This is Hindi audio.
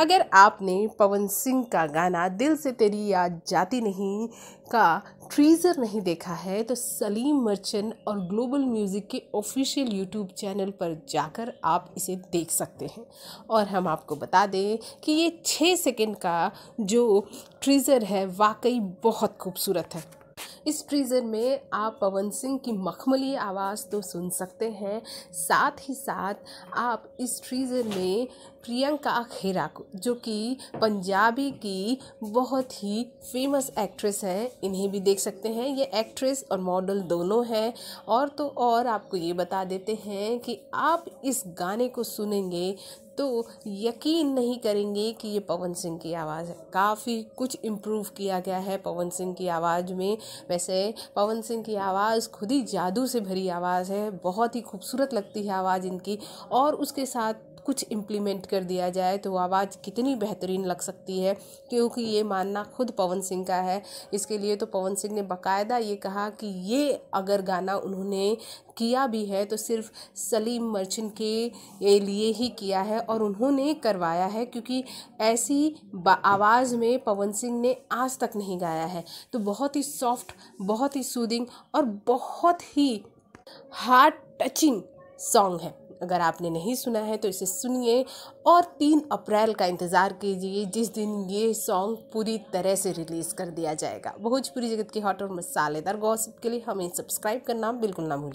अगर आपने पवन सिंह का गाना दिल से तेरी याद जाती नहीं का ट्रीज़र नहीं देखा है तो सलीम मर्चेंट और ग्लोबल म्यूज़िक के ऑफिशियल यूट्यूब चैनल पर जाकर आप इसे देख सकते हैं और हम आपको बता दें कि ये छः सेकंड का जो ट्रीज़र है वाकई बहुत खूबसूरत है इस फ्रीज़र में आप पवन सिंह की मखमली आवाज़ तो सुन सकते हैं साथ ही साथ आप इस फ्रीज़र में प्रियंका खेरा को जो कि पंजाबी की बहुत ही फेमस एक्ट्रेस हैं इन्हें भी देख सकते हैं ये एक्ट्रेस और मॉडल दोनों हैं और तो और आपको ये बता देते हैं कि आप इस गाने को सुनेंगे तो यकीन नहीं करेंगे कि ये पवन सिंह की आवाज़ है काफ़ी कुछ इम्प्रूव किया गया है पवन सिंह की आवाज़ में वैसे पवन सिंह की आवाज़ खुद ही जादू से भरी आवाज़ है बहुत ही खूबसूरत लगती है आवाज़ इनकी और उसके साथ कुछ इम्प्लीमेंट कर दिया जाए तो आवाज़ कितनी बेहतरीन लग सकती है क्योंकि ये मानना खुद पवन सिंह का है इसके लिए तो पवन सिंह ने बाकायदा ये कहा कि ये अगर गाना उन्होंने किया भी है तो सिर्फ सलीम मर्चेंट के लिए ही किया है और उन्होंने करवाया है क्योंकि ऐसी आवाज़ में पवन सिंह ने आज तक नहीं गाया है तो बहुत ही सॉफ्ट बहुत ही सूदिंग और बहुत ही हार्ट टचिंग सॉन्ग है अगर आपने नहीं सुना है तो इसे सुनिए और तीन अप्रैल का इंतज़ार कीजिए जिस दिन ये सॉन्ग पूरी तरह से रिलीज़ कर दिया जाएगा भोजपुरी जगत की हॉट और मसालेदार गॉसिप के लिए हमें सब्सक्राइब करना बिल्कुल ना भूलिए